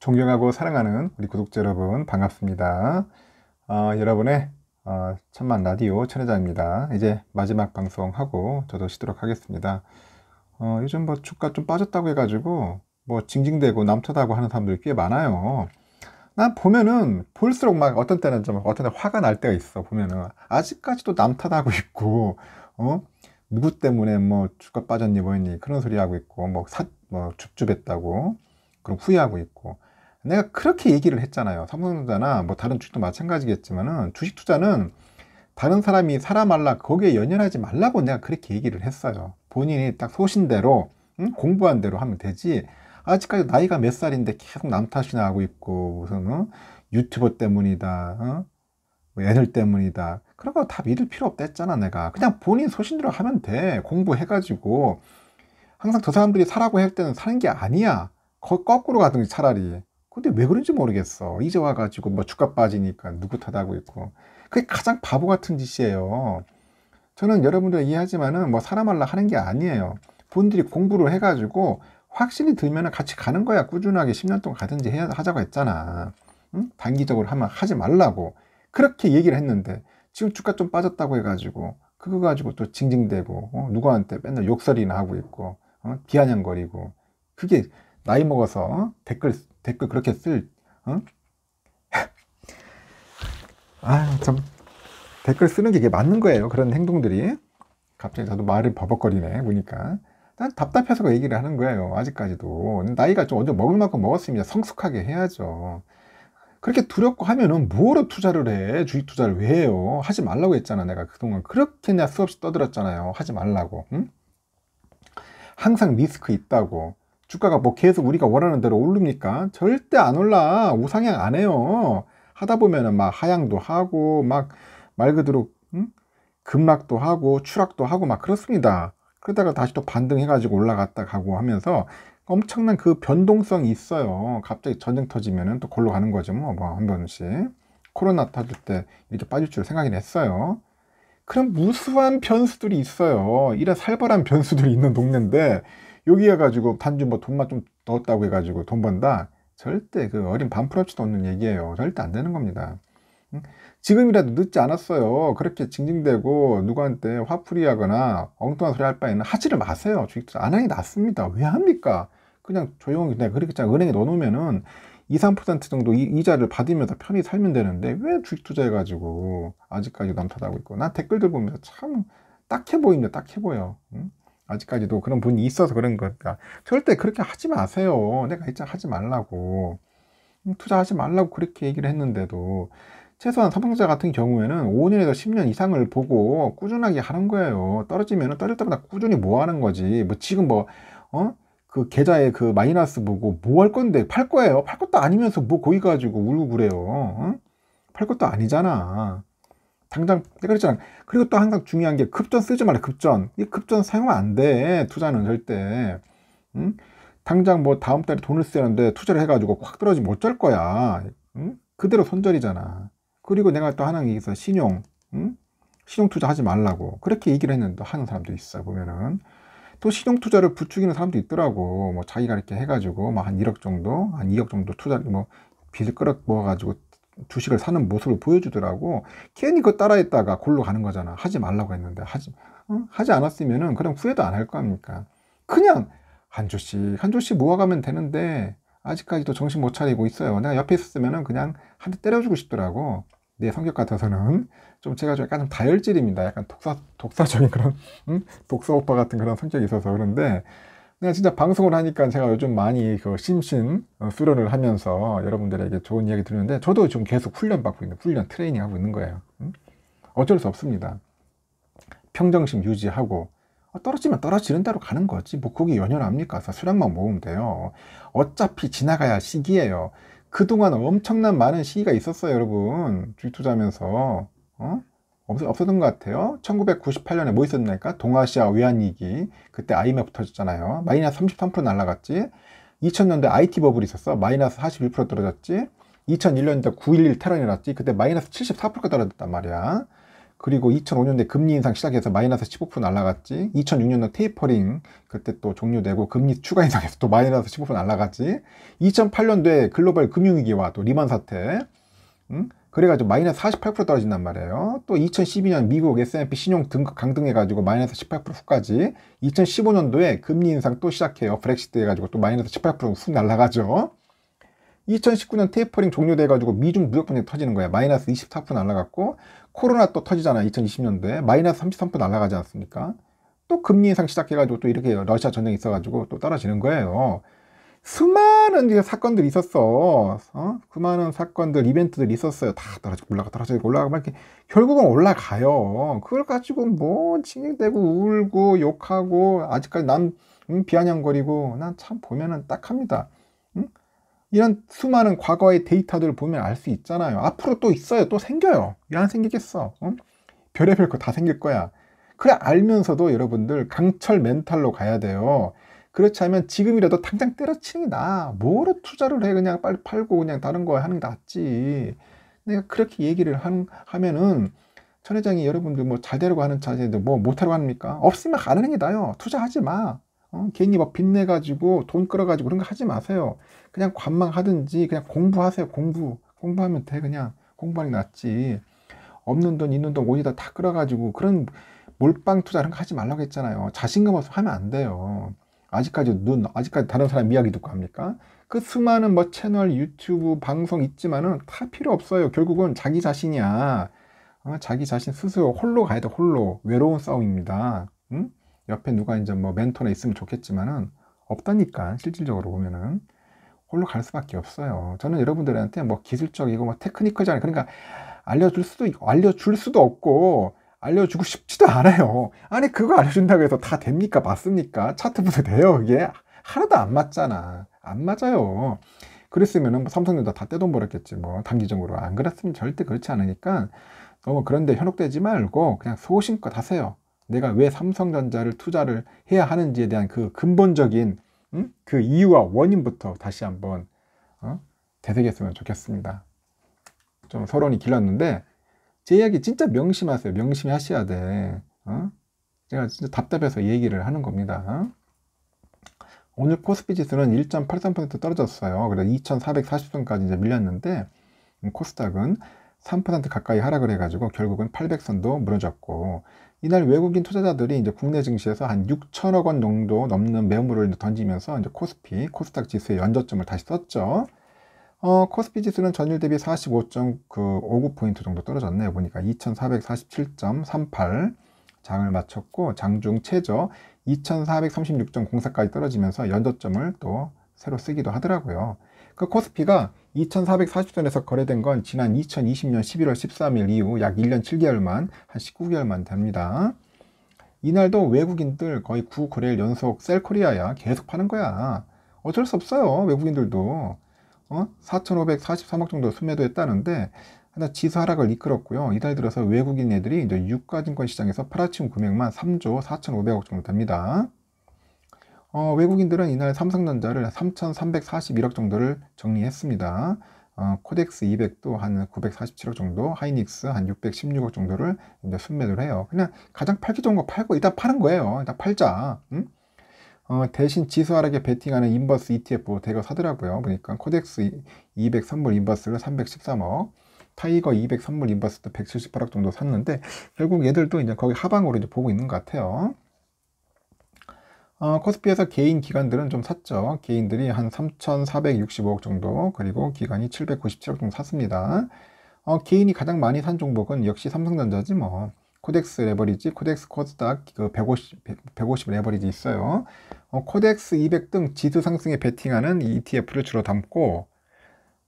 존경하고 사랑하는 우리 구독자 여러분 반갑습니다. 어, 여러분의 어, 천만 라디오 천혜자입니다. 이제 마지막 방송하고 저도 쉬도록 하겠습니다. 어, 요즘 뭐 주가 좀 빠졌다고 해가지고 뭐 징징대고 남타다고 하는 사람들이 꽤 많아요. 난 보면은 볼수록 막 어떤 때는 좀 어떤 때 화가 날 때가 있어 보면은 아직까지도 남탓하고 있고 어 누구 때문에 뭐 주가 빠졌니 뭐니 했 그런 소리 하고 있고 뭐사뭐 뭐 줍줍했다고 그런 후회하고 있고 내가 그렇게 얘기를 했잖아요. 삼성전자나 뭐 다른 주식도 마찬가지겠지만은 주식 투자는 다른 사람이 살아말라 거기에 연연하지 말라고 내가 그렇게 얘기를 했어요. 본인이 딱 소신대로 응? 공부한 대로 하면 되지. 아직까지 나이가 몇 살인데 계속 남 탓이나 하고 있고 무슨 어? 유튜버 때문이다. 어? 애들 때문이다. 그런 거 다 믿을 필요 없다 했잖아 내가. 그냥 본인 소신대로 하면 돼. 공부해가지고 항상 저 사람들이 사라고 할 때는 사는 게 아니야. 거, 거꾸로 가든지 차라리. 근데 왜 그런지 모르겠어. 이제 와가지고 뭐 주가 빠지니까 누구 탓하고 있고. 그게 가장 바보 같은 짓이에요. 저는 여러분들 이해하지만은 뭐 사람 할라 하는 게 아니에요. 분들이 공부를 해가지고 확신이 들면은 같이 가는 거야. 꾸준하게 10년 동안 가든지 해야, 하자고 했잖아. 응? 단기적으로 하면 하지 말라고. 그렇게 얘기를 했는데 지금 주가 좀 빠졌다고 해가지고 그거 가지고 또 징징대고 어? 누구한테 맨날 욕설이나 하고 있고 어? 비아냥거리고 그게 나이 먹어서 어? 댓글 댓글 그렇게 쓸, 응? 아, 참. 댓글 쓰는 게 이게 맞는 거예요. 그런 행동들이. 갑자기 저도 말을 버벅거리네, 보니까. 난 답답해서 그 얘기를 하는 거예요. 아직까지도. 나이가 좀 어제 먹을 만큼 먹었습니다. 성숙하게 해야죠. 그렇게 두렵고 하면은 뭐로 투자를 해? 주식 투자를 왜 해요? 하지 말라고 했잖아. 내가 그동안 그렇게 나 수없이 떠들었잖아요. 하지 말라고. 응? 항상 리스크 있다고. 주가가 뭐 계속 우리가 원하는 대로 오릅니까? 절대 안 올라. 우상향 안 해요. 하다 보면은 막 하향도 하고 막 말 그대로 음? 급락도 하고 추락도 하고 막 그렇습니다. 그러다가 다시 또 반등해가지고 올라갔다 가고 하면서 엄청난 그 변동성이 있어요. 갑자기 전쟁 터지면은 또골로 가는 거죠. 뭐, 뭐, 한 번씩. 코로나 터질 때 이렇게 빠질 줄 생각이 냈어요. 그런 무수한 변수들이 있어요. 이런 살벌한 변수들이 있는 동네인데, 여기에 가지고 단지 뭐 돈만 좀 넣었다고 해가지고 돈 번다. 절대 그 어린 반풀어치도 없는 얘기예요. 절대 안 되는 겁니다. 지금이라도 늦지 않았어요. 그렇게 징징대고 누구한테 화풀이하거나 엉뚱한 소리 할 바에는 하지를 마세요. 주식투자 안하기 낫습니다. 왜 합니까? 그냥 조용히 그냥 그렇게 그냥 은행에 넣어놓으면은 2, 3% 정도 이, 자를 받으면서 편히 살면 되는데 왜 주식 투자해가지고 아직까지 남탓하고 있고 난 댓글들 보면서 참 딱해 보입니다. 딱해 보여. 응? 아직까지도 그런 분이 있어서 그런 거니까 그러니까 절대 그렇게 하지 마세요. 내가 이자 하지 말라고 음, 투자하지 말라고 그렇게 얘기를 했는데도 최소한 삼성자 같은 경우에는 5년에서 10년 이상을 보고 꾸준하게 하는 거예요. 떨어지면 떨어질 때마다 꾸준히 뭐 하는 거지. 뭐 지금 뭐 어? 그 계좌에 그 마이너스 보고 뭐 할 건데 팔 거예요. 팔 것도 아니면서 뭐 거기 가지고 울고 그래요. 어? 팔 것도 아니잖아. 당장 내가 그랬잖아. 그리고 또 한강 중요한 게 급전 쓰지 말라 급전. 이 급전 사용하안 돼. 투자는 절대. 응? 당장 뭐 다음 달에 돈을 쓰는데 투자를 해가지고 확 떨어지면 어쩔 거야. 응? 그대로 손절이잖아. 그리고 내가 또 하나 얘기해서 신용, 응? 신용 투자 하지 말라고 그렇게 얘기를 했는데 하는 사람도 있어 보면은 또 신용 투자를 부추기는 사람도 있더라고. 뭐 자기가 이렇게 해가지고 뭐 한 1억 정도, 한 2억 정도 투자 뭐 빚을 끌어 모아가지고 주식을 사는 모습을 보여주더라고. 괜히 그거 따라했다가 골로 가는 거잖아. 하지 말라고 했는데 하지 응? 어? 하지 않았으면은 그냥 후회도 안 할 거 아닙니까? 그냥 한 조씩 한 조씩 모아가면 되는데 아직까지도 정신 못 차리고 있어요. 내가 옆에 있었으면은 그냥 한 대 때려주고 싶더라고. 내 성격 같아서는 좀 제가 좀 약간 좀 다혈질입니다. 약간 독사 독사적인 그런 응? 독사 오빠 같은 그런 성격이 있어서 그런데 네, 진짜 방송을 하니까 제가 요즘 많이 그 심신 어, 수련을 하면서 여러분들에게 좋은 이야기 드리는데 저도 지금 계속 훈련 받고 있는 훈련 트레이닝 하고 있는 거예요. 음? 어쩔 수 없습니다. 평정심 유지하고 어, 떨어지면 떨어지는 대로 가는 거지 뭐 거기 연연합니까? 수량만 모으면 돼요. 어차피 지나가야 시기예요. 그동안 엄청난 많은 시기가 있었어요, 여러분. 주식 투자하면서. 어? 없, 었던것 같아요. 1998년에 뭐 있었나니까 동아시아 외환위기 그때 IMF 터졌잖아요. 마이너스 33% 날라갔지. 2000년대 IT 버블이 있었어. 마이너스 41% 떨어졌지. 2001년도 9.11 테러 일어났지. 그때 마이너스 74%가 떨어졌단 말이야. 그리고 2005년대 금리 인상 시작해서 마이너스 15% 날라갔지. 2006년도 테이퍼링 그때 또 종료되고 금리 추가 인상해서 또 마이너스 15% 날라갔지. 2008년도에 글로벌 금융위기와 또 리만 사태, 응? 그래가지고 마이너스 48% 떨어진단 말이에요. 또 2012년 미국 S&P 신용 등급 강등해가지고 마이너스 18% 후까지 2015년도에 금리 인상 또 시작해요. 브렉시트 해가지고 또 마이너스 18%훅 날라가죠. 2019년 테이퍼링 종료돼가지고 미중 무역 분쟁 터지는 거야. 마이너스 24% 날라갔고 코로나 또 터지잖아. 2020년도에 마이너스 33% 날라가지 않습니까? 또 금리 인상 시작해가지고 또 이렇게 러시아 전쟁 있어가지고 또 떨어지는 거예요. 수많은 사건들이 있었어. 어? 수많은 사건들, 이벤트들이 있었어요. 다 떨어지고 올라가, 떨어지고 올라가 이렇게 결국은 올라가요. 그걸 가지고 뭐 징징대고 울고 욕하고 아직까지 남 음, 비아냥거리고 난 참 보면은 딱합니다. 응? 이런 수많은 과거의 데이터들을 보면 알 수 있잖아요. 앞으로 또 있어요. 또 생겨요. 왜안 생기겠어? 응? 별의별 거 다 생길 거야. 그래 알면서도 여러분들 강철 멘탈로 가야 돼요. 그렇지 않으면 지금이라도 당장 때려치는 게 나아. 뭐로 투자를 해? 그냥 빨리 팔고 그냥 다른 거 하는 게 낫지. 내가 그렇게 얘기를 한, 하면은 천 회장이 여러분들 뭐 잘 되려고 하는 자세인뭐 못하려고 합니까? 없으면 가는 게 나아요. 투자하지 마. 어? 괜히 막 뭐 빚내가지고 돈 끌어가지고 그런 거 하지 마세요. 그냥 관망하든지 그냥 공부하세요. 공부. 공부하면 돼. 그냥 공부하는 게 낫지. 없는 돈, 있는 돈 어디다 다 끌어가지고 그런 몰빵 투자 이런 거 하지 말라고 했잖아요. 자신감 없으면 하면 안 돼요. 아직까지 눈, 아직까지 다른 사람 이야기 듣고 합니까? 그 수많은 뭐 채널, 유튜브, 방송 있지만은 다 필요 없어요. 결국은 자기 자신이야. 아, 자기 자신 스스로 홀로 가야 돼, 홀로. 외로운 싸움입니다. 응? 옆에 누가 이제 뭐 멘토나 있으면 좋겠지만은 없다니까, 실질적으로 보면은. 홀로 갈 수밖에 없어요. 저는 여러분들한테 뭐 기술적이고 뭐 테크니컬잖아요. 그러니까 알려줄 수도, 알려줄 수도 없고, 알려주고 싶지도 않아요. 아니 그거 알려준다고 해서 다 됩니까? 맞습니까? 차트 부터 돼요 이게 하나도 안 맞잖아. 안 맞아요. 그랬으면은 뭐 삼성전자 다 떼돈 벌었겠지 뭐 단기적으로 안 그랬으면 절대 그렇지 않으니까 너무 어, 뭐 그런데 현혹되지 말고 그냥 소신껏 하세요. 내가 왜 삼성전자를 투자를 해야 하는지에 대한 그 근본적인 음? 그 이유와 원인부터 다시 한번 어? 되새겼으면 좋겠습니다. 좀 서론이 길렀는데 제 이야기 진짜 명심하세요. 명심하셔야 돼. 어? 제가 진짜 답답해서 얘기를 하는 겁니다. 어? 오늘 코스피 지수는 1.83% 떨어졌어요. 그래서 2,440선까지 이제 밀렸는데 음, 코스닥은 3% 가까이 하락을 해가지고 결국은 800선도 무너졌고 이날 외국인 투자자들이 이제 국내 증시에서 한 6천억 원 정도 넘는 매물을 던지면서 이제 코스피, 코스닥 지수의 연저점을 다시 썼죠. 어, 코스피 지수는 전일 대비 45.59포인트 정도 떨어졌네요. 보니까 2447.38 장을 마쳤고 장중 최저 2436.04까지 떨어지면서 연저점을 또 새로 쓰기도 하더라고요. 그 코스피가 2440선에서 거래된 건 지난 2020년 11월 13일 이후 약 1년 7개월만 한 19개월만 됩니다. 이날도 외국인들 거의 9거래일 연속 셀코리아야 계속 파는 거야. 어쩔 수 없어요. 외국인들도. 4,543억 어? 정도 순매도했다는데 하나 지수 하락을 이끌었고요. 이달 들어서 외국인 애들이 이제 유가증권 시장에서 팔아치운 금액만 3조 4,500억 정도 됩니다. 어, 외국인들은 이날 삼성전자를 3,341억 정도를 정리했습니다. 어, 코덱스 200도 한 947억 정도, 하이닉스 한 616억 정도를 이제 순매도를 해요. 그냥 가장 팔기 좋은 거 팔고 일단 파는 거예요. 일단 팔자. 응? 어, 대신 지수 하락에 베팅하는 인버스 ETF 뭐 대거 사더라고요. 그러니까 코덱스 200 선물 인버스를 313억, 타이거 200 선물 인버스도 178억 정도 샀는데 결국 얘들도 이제 거기 하방으로 이제 보고 있는 것 같아요. 어, 코스피에서 개인 기관들은 좀 샀죠. 개인들이 한 3,465억 정도, 그리고 기관이 797억 정도 샀습니다. 어, 개인이 가장 많이 산 종목은 역시 삼성전자지 뭐. 코덱스 레버리지, 코덱스 코스닥 그 150, 150 레버리지 있어요. 어, 코덱스 200 등 지수 상승에 베팅하는 ETF를 주로 담고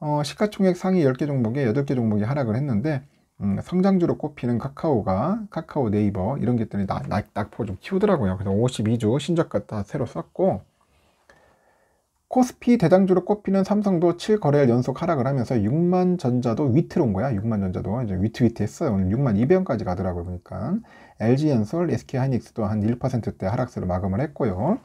어, 시가총액 상위 10개 종목에 8개 종목이 하락을 했는데 음, 성장주로 꼽히는 카카오가 카카오 네이버 이런 것들이 낙, 낙, 낙폭을 좀 키우더라고요. 그래서 52주 신저갖다 새로 썼고 코스피 대장주로 꼽히는 삼성도 7거래일 연속 하락을 하면서 6만 전자도 위트로 온 거야. 6만 전자도 이제 위트위트했어요. 오늘 6만 200원까지 가더라고요. 보니까 LG 엔솔, SK 하이닉스도 한 1%대 하락세로 마감을 했고요.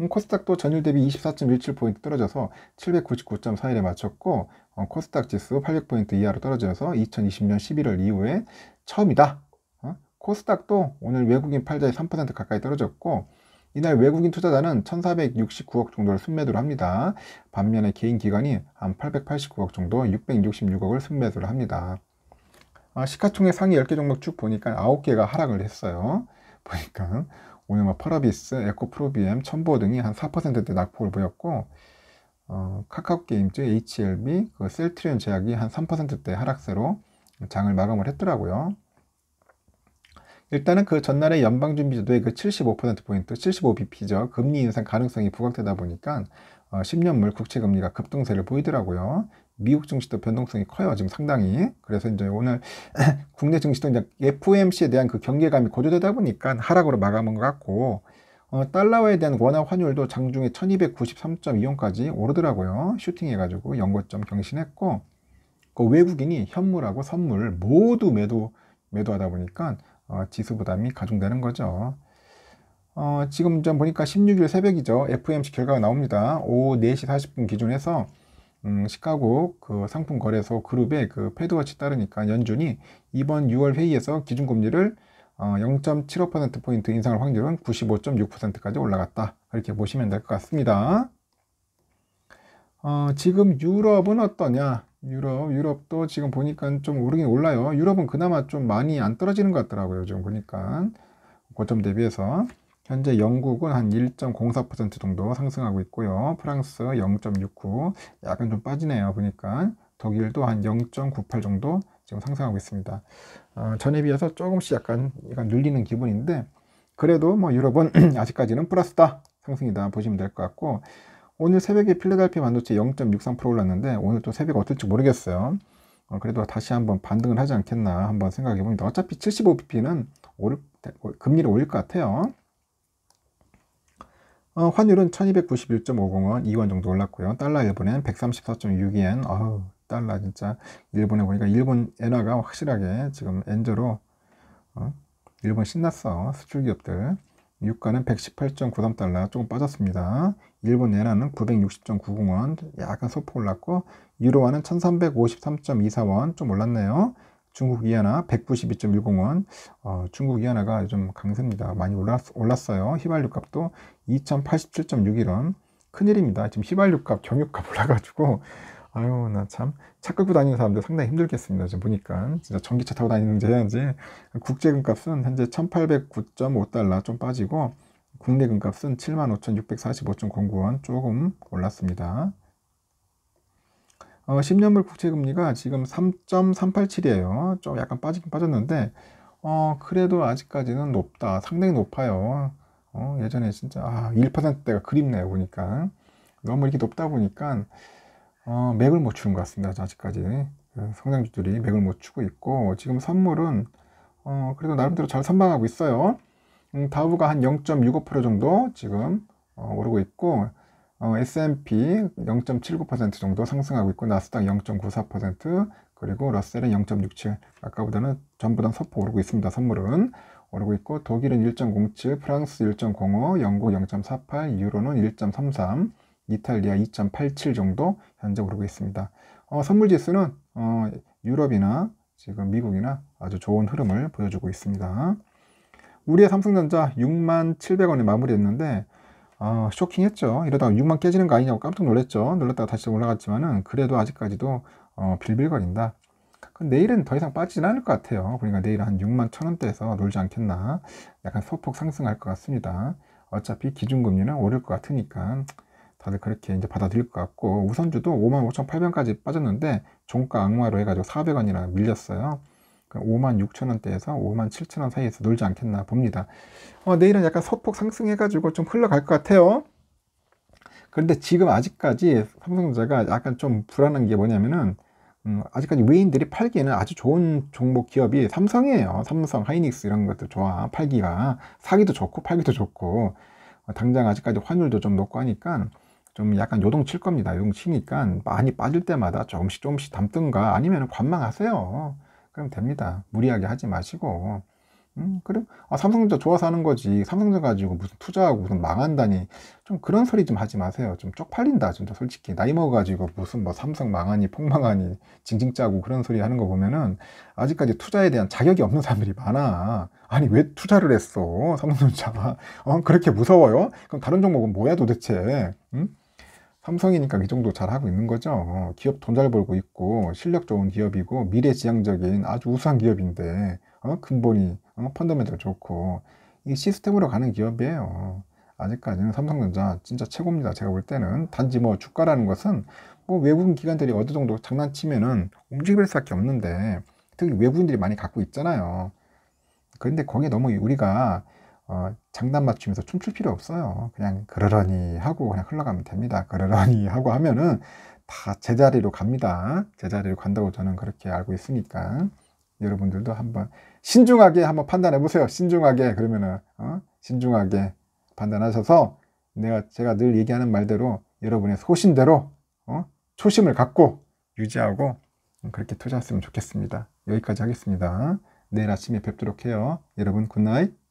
음, 코스닥도 전일 대비 24.17포인트 떨어져서 799.41에 맞췄고 어, 코스닥 지수 800포인트 이하로 떨어져서 2020년 11월 이후에 처음이다. 어? 코스닥도 오늘 외국인 팔자에 3% 가까이 떨어졌고 이날 외국인 투자자는 1,469억 정도를 순매도를 합니다. 반면에 개인 기관이 한 889억 정도 666억을 순매도를 합니다. 아, 시가총액 상위 10개 종목 쭉 보니까 9개가 하락을 했어요. 보니까 오늘 뭐펄어비스 에코프로비엠, 첨보 등이 한 4%대 낙폭을 보였고 어, 카카오게임즈, HLB, 그 셀트리온 제약이 한 3%대 하락세로 장을 마감을 했더라고요. 일단은 그전날에 연방준비제도의 그 75%포인트, 그 75bp죠. 금리 인상 가능성이 부각되다 보니까 어, 10년물 국채금리가 급등세를 보이더라고요. 미국 증시도 변동성이 커요. 지금 상당히. 그래서 이제 오늘 국내 증시도 이제 FOMC에 대한 그 경계감이 고조되다 보니까 하락으로 마감한 것 같고, 어, 달러에 대한 원화 환율도 장중에 1293.25까지 오르더라고요. 슈팅해가지고 연고점 경신했고, 그 외국인이 현물하고 선물 모두 매도, 매도하다 보니까 어, 지수 부담이 가중되는 거죠. 어, 지금 전 보니까 16일 새벽이죠. f m c 결과가 나옵니다. 오후 4시 40분 기준해서 음, 시카고 그 상품 거래소 그룹의 그 패드워치 따르니까 연준이 이번 6월 회의에서 기준금리를 어, 0.75%포인트 인상할 확률은 95.6%까지 올라갔다. 이렇게 보시면 될 것 같습니다. 어, 지금 유럽은 어떠냐? 유럽, 유럽도 지금 보니까 좀 오르긴 올라요. 유럽은 그나마 좀 많이 안 떨어지는 것 같더라고요. 지금 보니까. 고점 대비해서. 현재 영국은 한 1.04% 정도 상승하고 있고요. 프랑스 0.69, 약간 좀 빠지네요. 보니까. 독일도 한 0.98 정도 지금 상승하고 있습니다. 어, 전에 비해서 조금씩 약간, 약간 눌리는 기분인데, 그래도 뭐 유럽은 아직까지는 플러스다. 상승이다. 보시면 될 것 같고, 오늘 새벽에 필라델피아 반도체 0.63% 올랐는데 오늘 또 새벽 어떨지 모르겠어요. 어, 그래도 다시 한번 반등을 하지 않겠나 한번 생각해 봅니다. 어차피 75bp는 오를, 금리를 올릴 것 같아요. 어, 환율은 1291.50원 2원 정도 올랐고요. 달러 일본엔 134.6엔. 2 어우, 달러 진짜 일본에 보니까 일본 엔화가 확실하게 지금 엔저로 어, 일본 신났어. 수출 기업들. 유가는 118.93달러 조금 빠졌습니다. 일본 엔화는 960.90원 약간 소폭 올랐고 유로화는 1353.24원 좀 올랐네요. 중국 이하나 192.10원 어, 중국 이하나가 좀 강세입니다. 많이 올랐, 어요 휘발유 값도 2087.61원 큰일입니다. 지금 휘발유 값, 경유 값 올라가지고 아유 나 참차 끌고 다니는 사람들 상당히 힘들겠습니다 지금 보니까 진짜 전기차 타고 다니는지 해야지 국제 금값은 현재 1809.5달러 좀 빠지고 국내 금값은 75,645.09원 조금 올랐습니다 어, 10년물 국채금리가 지금 3.387이에요 좀 약간 빠지긴 빠졌는데 어, 그래도 아직까지는 높다 상당히 높아요 어, 예전에 진짜 아, 1%대가 그립네요 보니까 너무 이렇게 높다 보니까 어, 맥을 못 추는 것 같습니다. 아직까지 그 성장주들이 맥을 못 추고 있고 지금 선물은 어, 그래도 나름대로 잘 선방하고 있어요. 음, 다우가 한 0.65% 정도 지금 어, 오르고 있고 어, S&P 0.79% 정도 상승하고 있고 나스닥 0.94% 그리고 러셀은 0.67 아까보다는 전부다 서포 오르고 있습니다. 선물은 오르고 있고 독일은 1.07, 프랑스 1.05, 영국 0.48, 유로는 1.33 이탈리아 2.87 정도 현재 오르고 있습니다. 어, 선물 지수는 어, 유럽이나 지금 미국이나 아주 좋은 흐름을 보여주고 있습니다. 우리의 삼성전자 6만 700원에 마무리했는데 아, 쇼킹했죠. 이러다가 6만 깨지는 거 아니냐고 깜짝 놀랐죠. 놀랐다가 다시 올라갔지만은 그래도 아직까지도 어, 빌빌거린다. 내일은 더 이상 빠지진 않을 것 같아요. 그러니까 내일 한 6만 1 0 0 0 원대에서 놀지 않겠나. 약간 소폭 상승할 것 같습니다. 어차피 기준금리는 오를 것 같으니까 다들 그렇게 이제 받아들일 것 같고 우선주도 55,800원까지 빠졌는데 종가 악마로 해가지고 400원이나 밀렸어요. 5만 그러니까 6천 원대에서 5만 7천 원 사이에서 놀지 않겠나 봅니다. 어, 내일은 약간 소폭 상승해가지고 좀 흘러갈 것 같아요. 그런데 지금 아직까지 삼성전자가 약간 좀 불안한 게 뭐냐면은 음, 아직까지 외인들이 팔기에는 아주 좋은 종목 기업이 삼성이에요. 삼성, 하이닉스 이런 것도 좋아. 팔기가 사기도 좋고 팔기도 좋고 어, 당장 아직까지 환율도 좀 높고 하니까 좀 약간 요동칠 겁니다. 요동치니까 많이 빠질 때마다 조금씩 조금씩 담든가 아니면 관망하세요. 그럼 됩니다. 무리하게 하지 마시고. 음, 그래? 아, 삼성전자 좋아서 하는 거지. 삼성전자 가지고 무슨 투자하고 무슨 망한다니. 좀 그런 소리 좀 하지 마세요. 좀 쪽팔린다, 진짜 솔직히. 나이 먹어가지고 무슨 뭐 삼성 망하니, 폭망하니, 징징 짜고 그런 소리 하는 거 보면은 아직까지 투자에 대한 자격이 없는 사람들이 많아. 아니, 왜 투자를 했어? 삼성전자. 가 어, 그렇게 무서워요? 그럼 다른 종목은 뭐야 도대체? 응? 음? 삼성이니까 이 정도 잘 하고 있는 거죠. 기업 돈 잘 벌고 있고 실력 좋은 기업이고 미래지향적인 아주 우수한 기업인데 어? 근본이 어? 펀더멘털 좋고 이 시스템으로 가는 기업이에요. 아직까지는 삼성전자 진짜 최고입니다. 제가 볼 때는 단지 뭐 주가라는 것은 뭐 외국인 기관들이 어느 정도 장난치면은 움직일 수밖에 없는데 특히 외국인들이 많이 갖고 있잖아요. 그런데 거기에 너무 우리가 어, 장단 맞추면서 춤출 필요 없어요. 그냥 그러려니 하고 그냥 흘러가면 됩니다. 그러려니 하고 하면은 다 제자리로 갑니다. 제자리로 간다고 저는 그렇게 알고 있으니까 여러분들도 한번 신중하게 한번 판단해 보세요. 신중하게 그러면은 어? 신중하게 판단하셔서 내가 제가 늘 얘기하는 말대로 여러분의 소신대로 어? 초심을 갖고 유지하고 그렇게 투자했으면 좋겠습니다. 여기까지 하겠습니다. 내일 아침에 뵙도록 해요. 여러분 굿나잇.